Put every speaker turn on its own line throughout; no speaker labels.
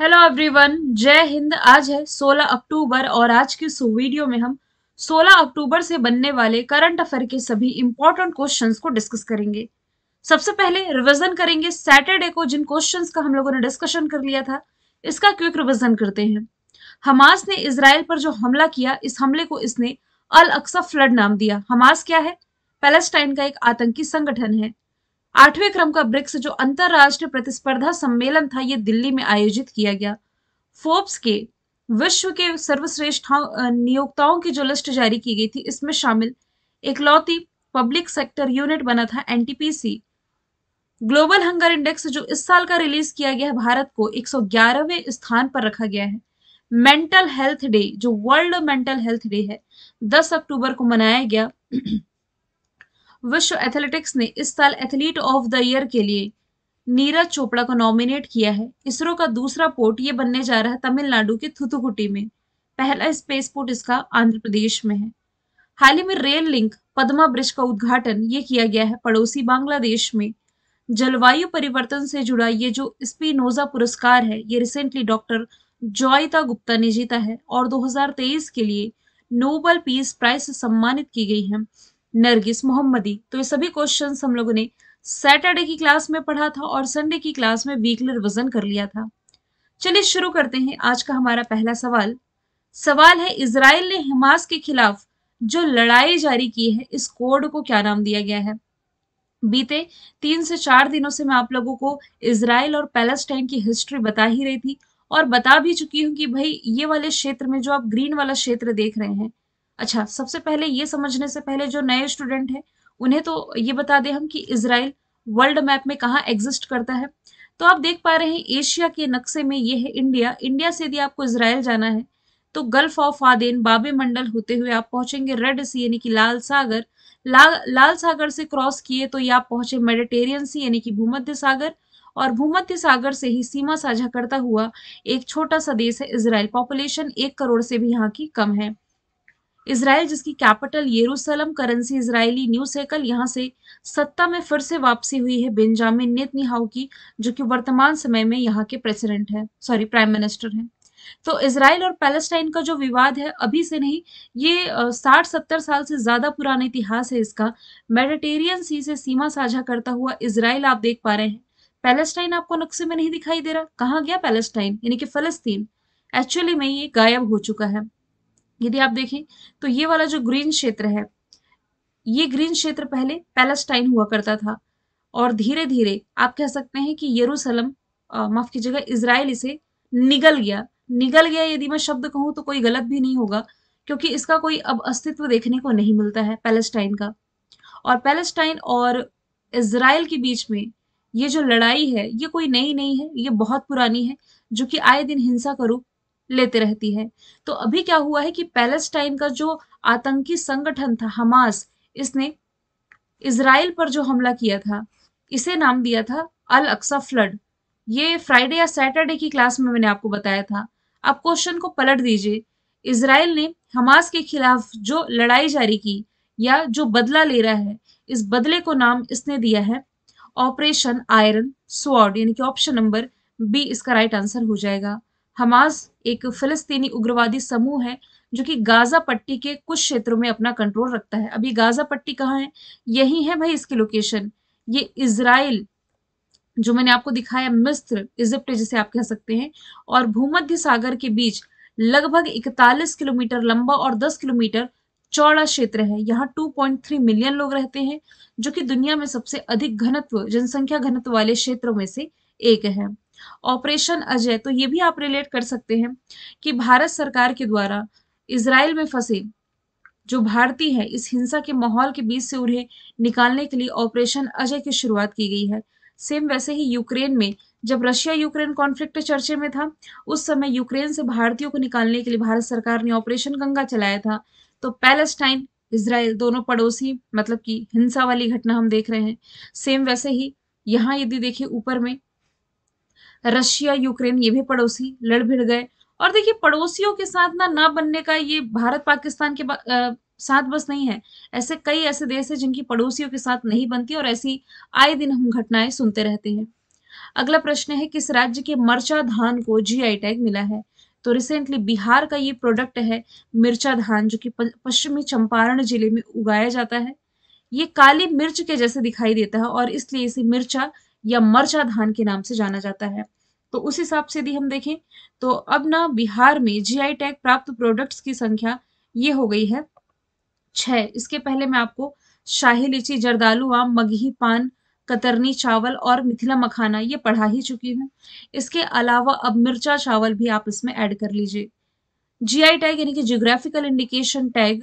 hello everyone जय हिंद आज है 16 अक्टूबर और आज की इस वीडियो में हम 16 अक्टूबर से बनने वाले करंट अफेयर के सभी इंपॉर्टेंट क्वेश्चंस को डिस्कस करेंगे सबसे पहले रिवीजन करेंगे सैटरडे को जिन क्वेश्चंस का हम लोगों ने डिस्कशन कर लिया था इसका क्विक रिवीजन करते हैं हमास ने इसराइल पर जो हमला किया इस हमले को इसने अल अक्सा फ्लड नाम दिया हमास क्या है पैलेस्टाइन का एक आतंकी संगठन है आठवें क्रम का ब्रिक्स जो अंतरराष्ट्रीय प्रतिस्पर्धा सम्मेलन था ये दिल्ली में आयोजित किया गया फोर्ब्स के विश्व के सर्वश्रेष्ठ नियोक्ताओं की जो लिस्ट जारी की गई थी इसमें शामिल इकलौती पब्लिक सेक्टर यूनिट बना था एनटीपीसी ग्लोबल हंगर इंडेक्स जो इस साल का रिलीज किया गया है भारत को 111वें स्थान पर रखा गया है मेंटल हेल्थ डे जो वर्ल्ड मेंटल हेल्थ डे है 10 अक्टूबर को मनाया गया विश्व एथलेटिक्स ने इस साल एथलीट ऑफ द ईयर के लिए नीरज चोपड़ा को नॉमिनेट किया है इसरो का दूसरा पोर्ट ये बनने जा रहा है तमिलनाडु के थुथुकुटी में पहला स्पेस पोर्ट इसका आंध्र प्रदेश में है हाल ही में रेल लिंक पद्मा ब्रिज का उद्घाटन ये किया गया है पड़ोसी बांग्लादेश में जलवायु परिवर्तन से जुड़ा ये जो स्पिनोजा पुरस्कार है ये रिसेंटली डॉक्टर जॉयता गुप्ता ने जीता है और 2023 के लिए नोबल पीस प्राइज से सम्मानित की गई है नरगिस मोहम्मदी तो ये सभी क्वेश्चन हम लोगों ने सैटरडे की क्लास में पढ़ा था और संडे की क्लास में वीकली रिविजन कर लिया था चलिए शुरू करते हैं आज का हमारा पहला सवाल सवाल है इसराइल ने हमास के खिलाफ जो लड़ाई जारी की है इस कोड को क्या नाम दिया गया है बीते तीन से चार दिनों से मैं आप लोगों को इसराइल और पैलेस्टाइन की हिस्ट्री बता ही रही थी और बता भी चुकी हूँ कि भाई ये वाले क्षेत्र में जो आप ग्रीन वाला क्षेत्र देख रहे हैं अच्छा सबसे पहले ये समझने से पहले जो नए स्टूडेंट हैं उन्हें तो ये बता दें हम कि इसराइल वर्ल्ड मैप में कहाँ एग्जिस्ट करता है तो आप देख पा रहे हैं एशिया के नक्शे में ये है इंडिया इंडिया से यदि आपको इसराइल जाना है तो गल्फ ऑफ आदेन बाबे मंडल होते हुए आप पहुंचेंगे रेड सी यानी कि लाल सागर ला, लाल सागर से क्रॉस किए तो ये आप पहुंचे मेडिटेरियन सी यानी कि भूमध्य सागर और भूमध्य सागर से ही सीमा साझा करता हुआ एक छोटा सा देश है इसराइल पॉपुलेशन एक करोड़ से भी यहाँ की कम है इसराइल जिसकी capital Jerusalem currency Israeli new shekel यहाँ से सत्ता में फिर से वापसी हुई है बेंजामिन नेतन्याहू की जो कि वर्तमान समय में यहाँ के प्रेसिडेंट है सॉरी प्राइम मिनिस्टर है तो इसराइल और पैलेस्टाइन का जो विवाद है अभी से नहीं ये साठ सत्तर साल से ज्यादा पुराना इतिहास है इसका मेडिटेरियन सी से सीमा साझा करता हुआ इसराइल आप देख पा रहे हैं पैलेस्टाइन आपको नक्शे में नहीं दिखाई दे रहा कहाँ गया पैलेस्टाइन यानी कि फलस्तीन एक्चुअली में ये गायब हो चुका है यदि आप देखें तो ये वाला जो ग्रीन क्षेत्र है ये ग्रीन क्षेत्र पहले पैलेस्टाइन हुआ करता था और धीरे धीरे आप कह सकते हैं कि यरूशलम माफ कीजिएगा इसराइल इसे निगल गया निगल गया यदि मैं शब्द कहूँ तो कोई गलत भी नहीं होगा क्योंकि इसका कोई अब अस्तित्व देखने को नहीं मिलता है पैलेस्टाइन का और पैलेस्टाइन और इसराइल के बीच में ये जो लड़ाई है ये कोई नई नहीं है ये बहुत पुरानी है जो कि आए दिन हिंसा का रूप लेते रहती है तो अभी क्या हुआ है कि पैलेस्टाइन का जो आतंकी संगठन था हमास इसने इसराइल पर जो हमला किया था इसे नाम दिया था अल अक्सा फ्लड ये फ्राइडे या सैटरडे की क्लास में मैंने आपको बताया था आप क्वेश्चन को पलट दीजिए इसराइल ने हमास के खिलाफ जो लड़ाई जारी की या जो बदला ले रहा है इस बदले को नाम इसने दिया है ऑपरेशन आयरन स्वॉर्ड यानी कि ऑप्शन नंबर बी इसका राइट आंसर हो जाएगा हमास एक फिलिस्तीनी उग्रवादी समूह है जो कि गाजा पट्टी के कुछ क्षेत्रों में अपना कंट्रोल रखता है अभी गाजा पट्टी कहाँ है यही है भाई इसकी लोकेशन ये इसराइल जो मैंने आपको दिखाया मिस्र इजिप्ट जिसे आप कह सकते हैं और भूमध्य सागर के बीच लगभग 41 किलोमीटर लंबा और 10 किलोमीटर चौड़ा क्षेत्र है यहाँ 2.3 मिलियन लोग रहते हैं जो कि दुनिया में सबसे अधिक घनत्व जनसंख्या घनत्व वाले क्षेत्रों में से एक है ऑपरेशन अजय तो ये भी आप रिलेट कर सकते हैं कि भारत सरकार के द्वारा इसराइल में फंसे जो भारतीय है इस हिंसा के माहौल के बीच से उन्हें निकालने के लिए ऑपरेशन अजय की शुरुआत की गई है सेम वैसे ही यूक्रेन में जब रशिया यूक्रेन कॉन्फ्लिक्ट चर्चे में था उस समय यूक्रेन से भारतीयों को निकालने के लिए भारत सरकार ने ऑपरेशन गंगा चलाया था तो पैलेस्टाइन इसराइल दोनों पड़ोसी मतलब कि हिंसा वाली घटना हम देख रहे हैं सेम वैसे ही यहाँ यदि देखिए ऊपर में रशिया यूक्रेन ये भी पड़ोसी लड़ भिड़ गए और देखिए पड़ोसियों के साथ ना ना बनने का ये भारत पाकिस्तान के आ, साथ बस नहीं है ऐसे कई ऐसे देश है जिनकी पड़ोसियों के साथ नहीं बनती और ऐसी आए दिन हम घटनाएं सुनते रहते हैं अगला प्रश्न है किस राज्य के मर्चा धान को जीआई टैग मिला है तो रिसेंटली बिहार का ये प्रोडक्ट है मिर्चा धान जो कि पश्चिमी चंपारण जिले में उगाया जाता है ये काली मिर्च के जैसे दिखाई देता है और इसलिए इसे मिर्चा या मर्चा धान के नाम से जाना जाता है तो उस हिसाब से यदि हम देखें तो अब ना बिहार में जी टैग प्राप्त प्रोडक्ट्स की संख्या ये हो गई है छः इसके पहले मैं आपको शाही लीची जरदालू आम मगही पान कतरनी चावल और मिथिला मखाना ये पढ़ा ही चुकी हूँ इसके अलावा अब मिर्चा चावल भी आप इसमें ऐड कर लीजिए जीआई टैग यानी कि जियोग्राफिकल इंडिकेशन टैग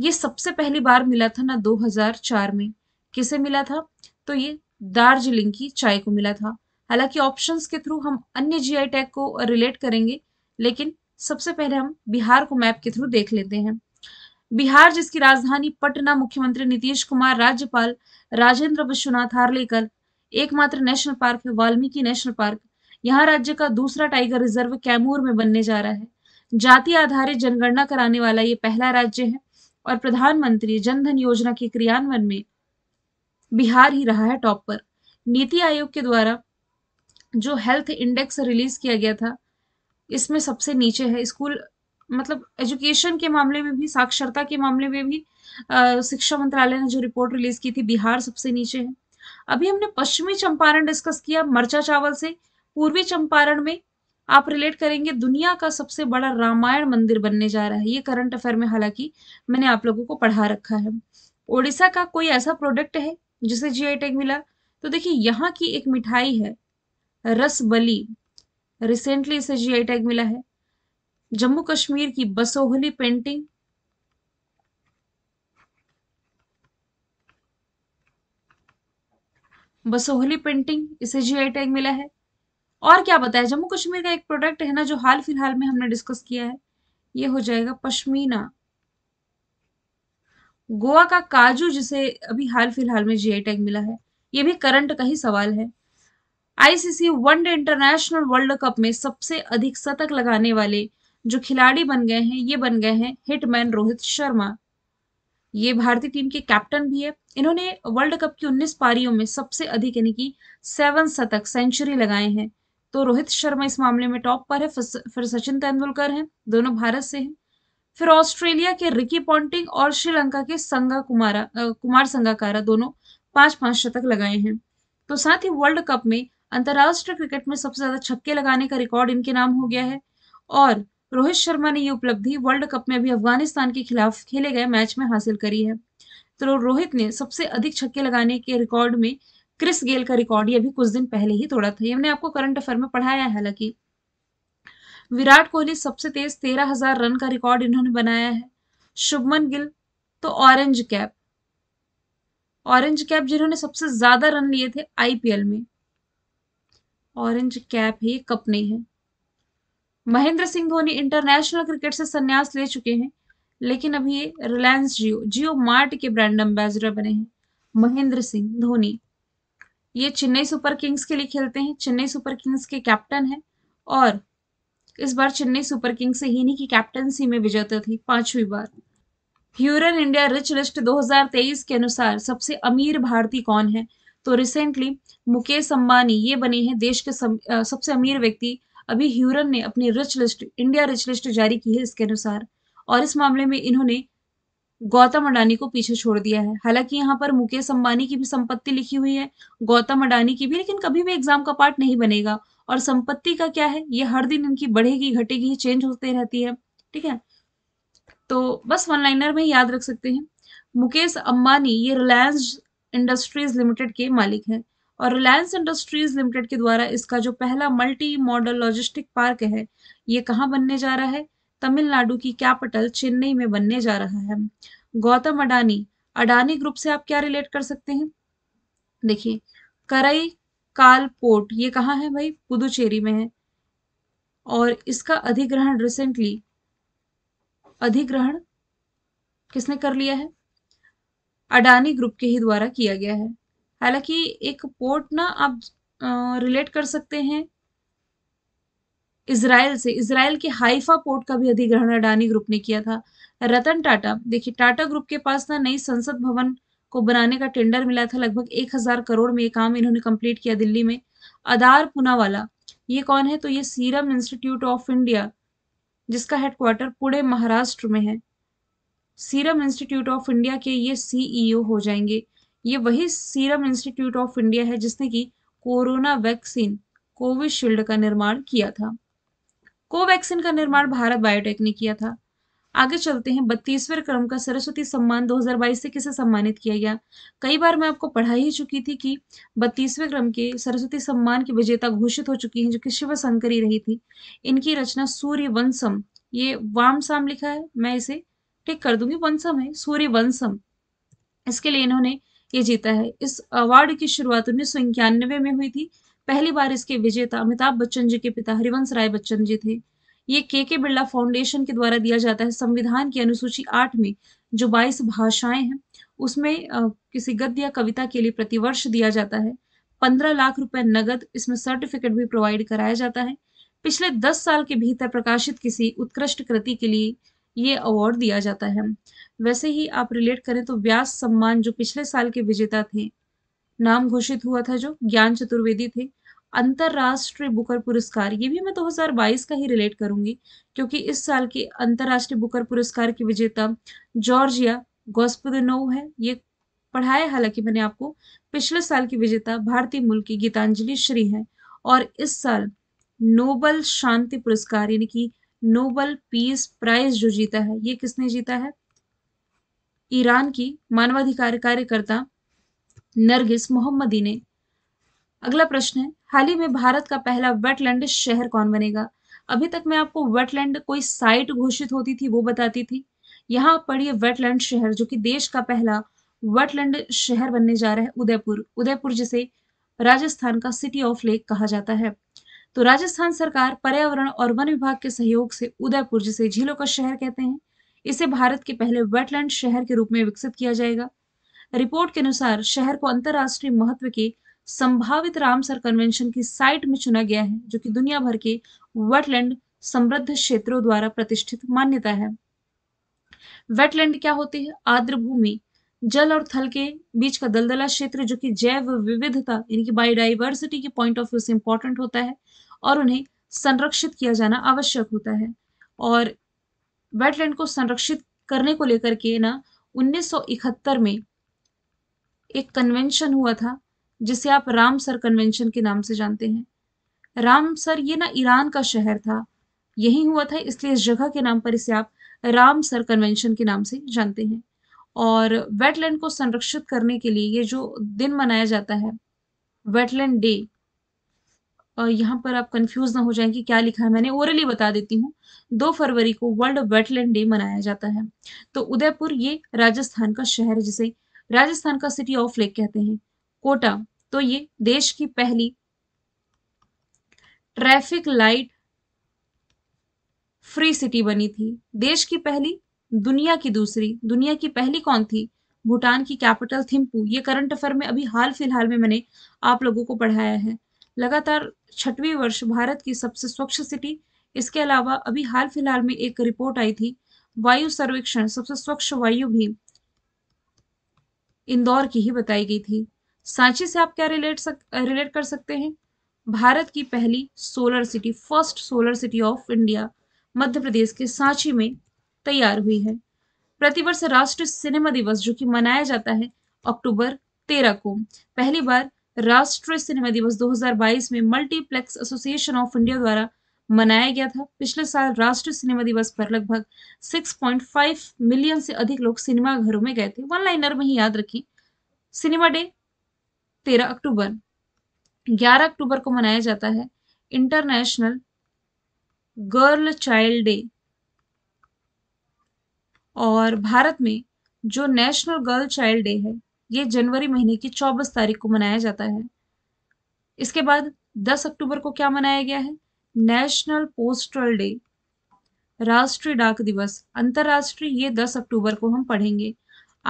ये सबसे पहली बार मिला था ना 2004 में किसे मिला था तो ये दार्जिलिंग की चाय को मिला था हालांकि ऑप्शंस के थ्रू हम अन्य जीआई टैग को रिलेट करेंगे लेकिन सबसे पहले हम बिहार को मैप के थ्रू देख लेते हैं बिहार जिसकी राजधानी पटना मुख्यमंत्री नीतीश कुमार राज्यपाल राजेंद्र विश्वनाथ हार्लेकर एकमात्र नेशनल पार्क है वाल्मीकि नेशनल पार्क यहाँ राज्य का दूसरा टाइगर रिजर्व कैमूर में बनने जा रहा है जाति आधारित जनगणना कराने वाला ये पहला राज्य है और प्रधानमंत्री जनधन योजना के क्रियान्वयन में बिहार ही रहा है टॉप पर नीति आयोग के द्वारा जो हेल्थ इंडेक्स रिलीज किया गया था इसमें सबसे नीचे है स्कूल मतलब एजुकेशन के मामले में भी साक्षरता के मामले में भी शिक्षा मंत्रालय ने जो रिपोर्ट रिलीज की थी बिहार सबसे नीचे है अभी हमने पश्चिमी चंपारण डिस्कस किया मरचा चावल से पूर्वी चंपारण में आप रिलेट करेंगे दुनिया का सबसे बड़ा रामायण मंदिर बनने जा रहा है ये करंट अफेयर में हालांकि मैंने आप लोगों को पढ़ा रखा है ओडिशा का कोई ऐसा प्रोडक्ट है जिसे जीआई टैग मिला तो देखिए यहाँ की एक मिठाई है रसबली रिसेंटली इसे जीआई टैग मिला है जम्मू कश्मीर की बसोहली पेंटिंग बसोहली पेंटिंग इसे जीआई टैग मिला है और क्या बताया जम्मू कश्मीर का एक प्रोडक्ट है ना जो हाल फिलहाल में हमने डिस्कस किया है ये हो जाएगा पश्मीना गोवा का काजू जिसे अभी हाल फिलहाल में जीआई टैग मिला है ये भी करंट का ही सवाल है ICC one day international world cup में सबसे अधिक शतक लगाने वाले जो खिलाड़ी बन गए हैं ये बन गए हैं हिटमैन रोहित शर्मा ये भारतीय टीम के कैप्टन भी है इन्होंने वर्ल्ड कप की 19 पारियों में सबसे अधिक यानी कि सेवन शतक सेंचुरी लगाए हैं तो रोहित शर्मा इस मामले में टॉप पर है फिर सचिन तेंदुलकर हैं दोनों भारत से हैं फिर ऑस्ट्रेलिया के रिकी पॉन्टिंग और श्रीलंका के संगा कुमारा कुमार संगाकारा दोनों पांच पांच शतक लगाए हैं तो साथ ही वर्ल्ड कप में अंतर्राष्ट्रीय क्रिकेट में सबसे ज्यादा छक्के लगाने का रिकॉर्ड इनके नाम हो गया है और रोहित शर्मा ने ये उपलब्धि वर्ल्ड कप में अभी अफगानिस्तान के खिलाफ खेले गए मैच में हासिल करी है तो रोहित ने सबसे अधिक छक्के लगाने के रिकॉर्ड में क्रिस गेल का रिकॉर्ड ये अभी कुछ दिन पहले ही तोड़ा था ये हमने आपको करंट अफेयर में पढ़ाया है हालांकि विराट कोहली सबसे तेज तेरह हजार रन का रिकॉर्ड इन्होंने बनाया है शुभमन गिल तो ऑरेंज कैप ऑरेंज कैप जिन्होंने सबसे ज्यादा रन लिए थे आईपीएल में ऑरेंज कैप ही कप नहीं है महेंद्र सिंह धोनी इंटरनेशनल क्रिकेट से संन्यास ले चुके हैं लेकिन अभी ये रिलायंस जियो जियो मार्ट के ब्रांड एम्बेसडर बने हैं महेंद्र सिंह धोनी ये चेन्नई सुपर किंग्स के लिए खेलते हैं चेन्नई सुपर किंग्स के कैप्टन हैं और इस बार चेन्नई सुपर किंग्स से हिनी की कैप्टनसी में विजेता थी पांचवी बार ह्यूरन इंडिया रिच लिस्ट 2023 के अनुसार सबसे अमीर भारतीय कौन है तो रिसेंटली मुकेश अंबानी ये बने हैं देश के सबसे अमीर व्यक्ति अभी ह्यूरन ने अपनी rich list India rich list जारी की है इसके अनुसार और इस मामले में इन्होंने गौतम अडानी को पीछे छोड़ दिया है हालांकि यहाँ पर मुकेश अंबानी की भी संपत्ति लिखी हुई है गौतम अडानी की भी लेकिन कभी भी एग्जाम का पार्ट नहीं बनेगा और संपत्ति का क्या है ये हर दिन इनकी बढ़ेगी घटेगी चेंज होते रहती है ठीक है तो बस वन लाइनर में याद रख सकते हैं मुकेश अंबानी ये रिलायंस इंडस्ट्रीज लिमिटेड के मालिक हैं और रिलायंस इंडस्ट्रीज लिमिटेड के द्वारा इसका जो पहला मल्टी मॉडल लॉजिस्टिक पार्क है ये कहाँ बनने जा रहा है तमिलनाडु की कैपिटल चेन्नई में बनने जा रहा है गौतम अडानी अडानी ग्रुप से आप क्या रिलेट कर सकते हैं देखिए कराई काल पोर्ट ये कहाँ है भाई पुदुचेरी में है और इसका अधिग्रहण रिसेंटली अधिग्रहण किसने कर लिया है अडानी ग्रुप के ही द्वारा किया गया है हालांकि एक पोर्ट ना आप रिलेट कर सकते हैं इसराइल से इसराइल के हाइफा पोर्ट का भी अधिग्रहण अडानी ग्रुप ने किया था रतन टाटा देखिए टाटा ग्रुप के पास ना नई संसद भवन को बनाने का टेंडर मिला था लगभग एक हजार करोड़ में ये काम इन्होंने कंप्लीट किया दिल्ली में अदार पुनावाला ये कौन है तो ये सीरम इंस्टीट्यूट ऑफ इंडिया जिसका हेडक्वार्टर पुणे महाराष्ट्र में है सीरम इंस्टीट्यूट ऑफ इंडिया के ये सीईओ e हो जाएंगे ये वही सीरम इंस्टीट्यूट ऑफ इंडिया है जिसने की कोरोना वैक्सीन कोविशील्ड का निर्माण किया था कोवैक्सीन का निर्माण भारत बायोटेक ने किया था आगे चलते हैं बत्तीसवें क्रम का सरस्वती सम्मान 2022 से किसे सम्मानित किया गया कई बार मैं आपको पढ़ा ही चुकी थी कि बत्तीसवें क्रम के सरस्वती सम्मान की विजेता घोषित हो चुकी हैं जो कि शिव शंकरी रही थी इनकी रचना सूर्य वंशम ये वाम साम लिखा है मैं इसे टिक कर दूंगी वंशम है सूर्य वंशम इसके लिए इन्होंने ये जीता है इस अवार्ड की शुरुआत उन्नीस में हुई थी पहली बार इसके विजेता अमिताभ बच्चन जी के पिता हरिवंश राय बच्चन जी थे ये के के बिरला फाउंडेशन के द्वारा दिया जाता है संविधान की अनुसूची आठ में जो बाईस भाषाएं हैं उसमें किसी गद्य या कविता के लिए प्रतिवर्ष दिया जाता है पंद्रह लाख रुपए नगद इसमें सर्टिफिकेट भी प्रोवाइड कराया जाता है पिछले दस साल के भीतर प्रकाशित किसी उत्कृष्ट कृति के लिए ये अवार्ड दिया जाता है वैसे ही आप रिलेट करें तो व्यास सम्मान जो पिछले साल के विजेता थे नाम घोषित हुआ था जो ज्ञान चतुर्वेदी थे अंतर्राष्ट्रीय बुकर पुरस्कार ये भी मैं 2022 का ही रिलेट करूंगी क्योंकि इस साल के अंतर्राष्ट्रीय बुकर पुरस्कार की विजेता जॉर्जिया गोस्पुदनो है ये पढ़ाया हालांकि मैंने आपको पिछले साल की विजेता भारतीय मूल की गीतांजलि श्री है और इस साल नोबल शांति पुरस्कार यानी कि नोबल पीस प्राइज जो जीता है ये किसने जीता है ईरान की मानवाधिकार कार्यकर्ता नरगिस मोहम्मदी ने अगला प्रश्न है हाल ही में भारत का पहला वेटलैंड शहर कौन बनेगा अभी तक मैं आपको वेटलैंड कोई साइट घोषित होती थी वो बताती थी यहाँ पढ़िए वेटलैंड शहर जो कि देश का पहला वेटलैंड शहर बनने जा रहा है उदयपुर उदयपुर जिसे राजस्थान का सिटी ऑफ लेक कहा जाता है तो राजस्थान सरकार पर्यावरण और वन विभाग के सहयोग से उदयपुर जिसे झीलों का शहर कहते हैं इसे भारत के पहले वेटलैंड शहर के रूप में विकसित किया जाएगा रिपोर्ट के अनुसार शहर को अंतर्राष्ट्रीय महत्व के संभावित रामसर कन्वेंशन की साइट में चुना गया है जो कि दुनिया भर के वेटलैंड समृद्ध क्षेत्रों द्वारा प्रतिष्ठित मान्यता है वेटलैंड क्या होती है आर्द्र भूमि जल और थल के बीच का दलदला क्षेत्र जो कि जैव विविधता यानी कि बायोडाइवर्सिटी के पॉइंट ऑफ व्यू से इंपॉर्टेंट होता है और उन्हें संरक्षित किया जाना आवश्यक होता है और वेटलैंड को संरक्षित करने को लेकर के ना 1971 में एक कन्वेंशन हुआ था जिसे आप राम सर कन्वेंशन के नाम से जानते हैं राम सर ये ना ईरान का शहर था यही हुआ था इसलिए इस जगह के नाम पर इसे आप राम सर कन्वेंशन के नाम से जानते हैं और वेटलैंड को संरक्षित करने के लिए ये जो दिन मनाया जाता है वेटलैंड डे यहाँ पर आप कंफ्यूज ना हो जाएं कि क्या लिखा है मैंने ओरली बता देती हूँ दो फरवरी को वर्ल्ड वेटलैंड डे मनाया जाता है तो उदयपुर ये राजस्थान का शहर है जिसे राजस्थान का सिटी ऑफ लेक कहते हैं कोटा तो ये देश की पहली ट्रैफिक लाइट फ्री सिटी बनी थी देश की पहली दुनिया की दूसरी दुनिया की पहली कौन थी भूटान की कैपिटल थिम्पू ये करंट अफेयर में अभी हाल फिलहाल में मैंने आप लोगों को पढ़ाया है लगातार छठवीं वर्ष भारत की सबसे स्वच्छ सिटी इसके अलावा अभी हाल फिलहाल में एक रिपोर्ट आई थी वायु सर्वेक्षण सबसे स्वच्छ वायु भी इंदौर की ही बताई गई थी सांची से आप क्या रिलेट सक रिलेट कर सकते हैं भारत की पहली solar city first solar city of India Madhya Pradesh के सांची में तैयार हुई है प्रतिवर्ष राष्ट्रीय सिनेमा दिवस जो कि मनाया जाता है अक्टूबर तेरह को पहली बार राष्ट्रीय सिनेमा दिवस 2022 में मल्टीप्लेक्स एसोसिएशन ऑफ इंडिया द्वारा मनाया गया था पिछले साल राष्ट्रीय सिनेमा दिवस पर लगभग 6.5 मिलियन से अधिक लोग सिनेमा घरों में गए थे वन लाइनर में ही याद रखें सिनेमा डे 13 अक्टूबर 11 अक्टूबर को मनाया जाता है इंटरनेशनल गर्ल चाइल्ड डे और भारत में जो नेशनल गर्ल चाइल्ड डे है ये जनवरी महीने की चौबीस तारीख को मनाया जाता है इसके बाद 10 अक्टूबर को क्या मनाया गया है नेशनल पोस्टल डे राष्ट्रीय डाक दिवस अंतर्राष्ट्रीय ये 10 अक्टूबर को हम पढ़ेंगे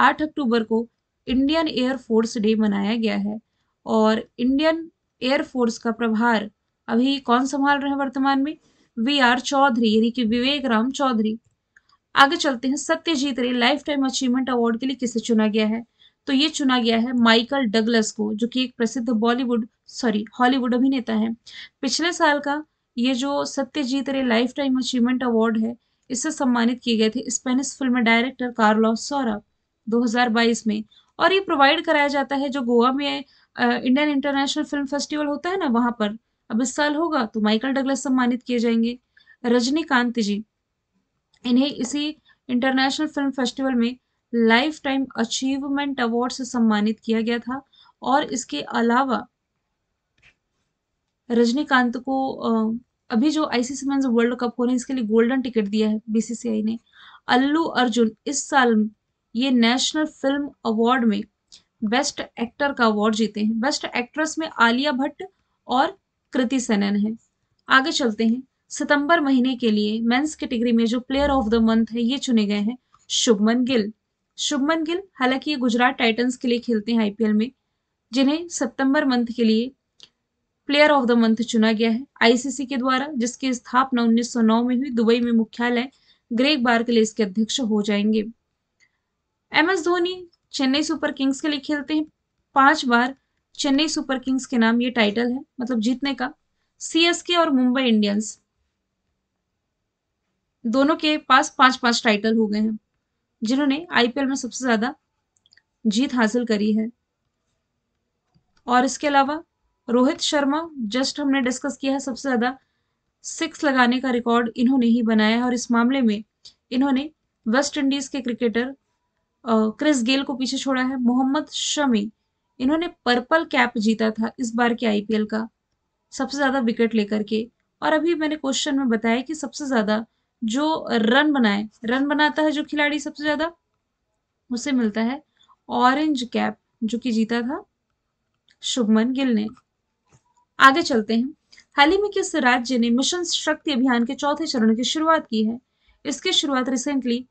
8 अक्टूबर को इंडियन एयर फोर्स डे मनाया गया है और इंडियन एयर फोर्स का प्रभार अभी कौन संभाल रहे हैं वर्तमान में वी आर चौधरी यानी कि विवेक राम चौधरी आगे चलते हैं सत्यजीत रे लाइफ टाइम अचीवमेंट अवार्ड के लिए किसे चुना गया है तो ये चुना गया है माइकल डगलस को जो कि एक प्रसिद्ध बॉलीवुड सॉरी हॉलीवुड अभिनेता है पिछले साल का ये जो सत्यजीत रे लाइफ टाइम अचीवमेंट अवार्ड है इससे सम्मानित किए गए थे Spanish film director Carlos Saura 2022 में और ये प्रोवाइड कराया जाता है जो गोवा में इंडियन इंटरनेशनल फिल्म फेस्टिवल होता है ना वहां पर अब इस साल होगा तो माइकल डगलस सम्मानित किए जाएंगे रजनीकांत जी इन्हें इसी इंटरनेशनल फिल्म फेस्टिवल में लाइफ टाइम अचीवमेंट अवार्ड से सम्मानित किया गया था और इसके अलावा रजनीकांत को अभी जो आईसीसी मेंस वर्ल्ड कप हो रहे हैं इसके लिए गोल्डन टिकट दिया है बीसीसीआई ने अल्लू अर्जुन इस साल ये नेशनल फिल्म अवार्ड में बेस्ट एक्टर का अवार्ड जीते हैं बेस्ट एक्ट्रेस में आलिया भट्ट और कृति सेनन है आगे चलते हैं सितंबर महीने के लिए मेंस कैटेगरी में जो प्लेयर ऑफ द मंथ है ये चुने गए हैं शुभमन गिल शुभमन गिल हालांकि ये गुजरात टाइटंस के लिए खेलते हैं आईपीएल में जिन्हें सितंबर मंथ के लिए प्लेयर ऑफ द मंथ चुना गया है आईसीसी के द्वारा जिसकी स्थापना 1909 में हुई दुबई में मुख्यालय ग्रेग बार्कले इसके अध्यक्ष हो जाएंगे M S Dhoni Chennai Super Kings के लिए खेलते हैं पांच बार चेन्नई सुपर किंग्स के नाम ये टाइटल है मतलब जीतने का सीएसके और मुंबई इंडियंस दोनों के पास पांच पांच टाइटल हो गए हैं जिन्होंने आईपीएल में सबसे ज्यादा जीत हासिल करी है और इसके अलावा रोहित शर्मा जस्ट हमने डिस्कस किया है सबसे ज़्यादा सिक्स लगाने का रिकॉर्ड इन्होंने ही बनाया है और इस मामले में इन्होंने वेस्ट इंडीज़ के क्रिकेटर क्रिस गेल को पीछे छोड़ा है मोहम्मद शमी इन्होंने पर्पल कैप जीता था इस बार के आईपीएल का सबसे ज़्यादा विकेट लेकर के और अभी मैंने क्वेश्चन में बताया कि सबसे ज़्यादा जो रन बनाए रन बनाता है जो खिलाड़ी सबसे ज़्यादा उसे मिलता है ऑरेंज कैप जो कि जीता था शुभमन गिल ने आगे चलते हैं हाल ही में किस राज्य ने मिशन शक्ति अभियान के चौथे चरण की शुरुआत की है इसकी शुरुआत रिसेंटली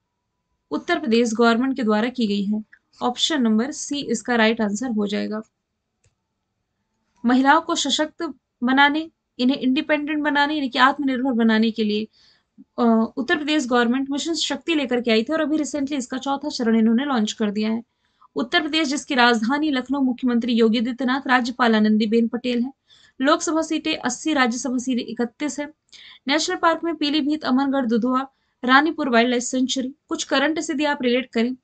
उत्तर प्रदेश गवर्नमेंट के द्वारा की गई है ऑप्शन नंबर सी इसका राइट आंसर हो जाएगा महिलाओं को सशक्त बनाने इन्हें इंडिपेंडेंट बनाने यानी कि आत्मनिर्भर बनाने के लिए उत्तर प्रदेश गवर्नमेंट मिशन शक्ति लेकर के आई थी और अभी रिसेंटली इसका चौथा चरण इन्होंने लॉन्च कर दिया है उत्तर प्रदेश जिसकी राजधानी लखनऊ मुख्यमंत्री योगी आदित्यनाथ राज्यपाल आनंदीबेन पटेल है लोकसभा सीटें अस्सी राज्यसभा सीटें इकतीस है नेशनल पार्क में Pilibhit Amargarh Dudhwa Ranipur wildlife sanctuary कुछ करंट से आप रिलेट करें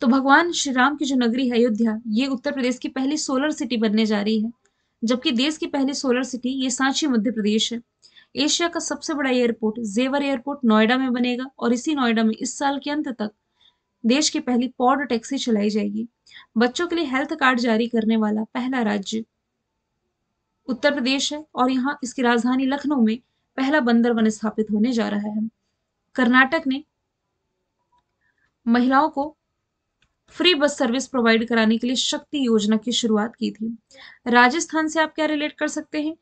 तो भगवान श्री राम की जो नगरी है अयोध्या ये उत्तर प्रदेश की पहली सोलर सिटी बनने जा रही है जबकि देश की पहली सोलर सिटी ये सांची मध्य प्रदेश है एशिया का सबसे बड़ा एयरपोर्ट जेवर एयरपोर्ट नोएडा में बनेगा और इसी नोएडा में इस साल के अंत तक देश की पहली पॉड टैक्सी चलाई जाएगी बच्चों के लिए हेल्थ कार्ड जारी करने वाला पहला राज्य उत्तर प्रदेश है और यहाँ इसकी राजधानी लखनऊ में पहला बंदर वन स्थापित होने जा रहा है कर्नाटक ने महिलाओं को फ्री बस सर्विस प्रोवाइड कराने के लिए शक्ति योजना की शुरुआत की थी राजस्थान से आप क्या रिलेट कर सकते हैं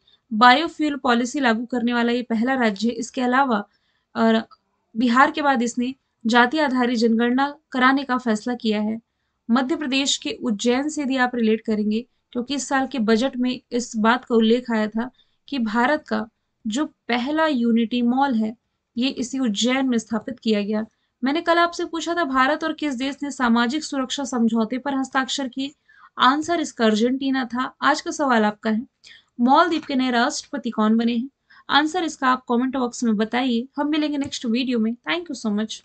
बायोफ्यूल पॉलिसी लागू करने वाला ये पहला राज्य है इसके अलावा और बिहार के बाद इसने जाति आधारित जनगणना कराने का फैसला किया है मध्य प्रदेश के उज्जैन से यदि आप रिलेट करेंगे क्योंकि इस साल के बजट में इस बात का उल्लेख आया था कि भारत का जो पहला यूनिटी मॉल है ये इसी उज्जैन में स्थापित किया गया मैंने कल आपसे पूछा था भारत और किस देश ने सामाजिक सुरक्षा समझौते पर हस्ताक्षर किए आंसर इसका अर्जेंटीना था आज का सवाल आपका है मॉलदीप के नए राष्ट्रपति कौन बने हैं आंसर इसका आप कमेंट बॉक्स में बताइए हम मिलेंगे नेक्स्ट वीडियो में थैंक यू सो मच